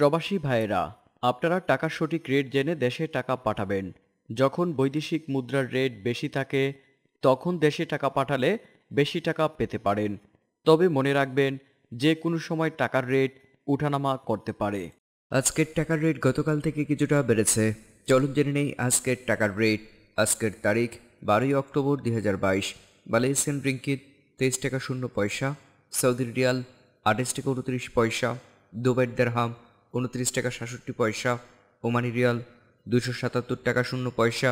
প্রবাসী ভাইয়েরা আপনারা টাকার সঠিক রেট জেনে দেশে টাকা পাঠাবেন যখন বৈদেশিক মুদ্রার রেট বেশি থাকে তখন দেশে টাকা পাঠালে বেশি টাকা পেতে পারেন তবে মনে রাখবেন যে কোনো সময় টাকার রেট উঠানামা করতে পারে আজকের টাকার রেট গতকাল থেকে কিছুটা বেড়েছে চলুন জেনে নেই আজকের টাকার রেট আজকের তারিখ বারোই অক্টোবর দুই হাজার বাইশ মালয়েশিয়ান রিঙ্কিত তেইশ টাকা শূন্য পয়সা সৌদি রিয়াল আঠাশ টাকা উনত্রিশ পয়সা দুবাই দেড়হাম উনত্রিশ টাকা সাতষট্টি পয়সা ওমানি রিয়াল দুশো সাতাত্তর টাকা শূন্য পয়সা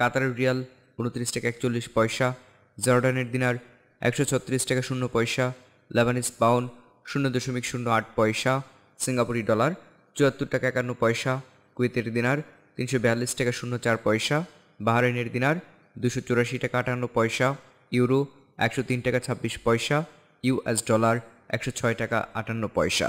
কাতারের রিয়াল উনত্রিশ টাকা একচল্লিশ পয়সা জর্ডানের দিনার একশো ছত্রিশ টাকা শূন্য পয়সা লেবানিস পাউন শূন্য দশমিক শূন্য আট পয়সা সিঙ্গাপুরি ডলার চুয়াত্তর টাকা একান্ন পয়সা কুয়েতের দিনার তিনশো বিয়াল্লিশ টাকা শূন্য চার পয়সা বাহারাইনের দিনার দুশো চুরাশি টাকা আটান্ন পয়সা ইউরো একশো তিন টাকা ছাব্বিশ পয়সা ইউএস ডলার একশো ছয় টাকা আটান্ন পয়সা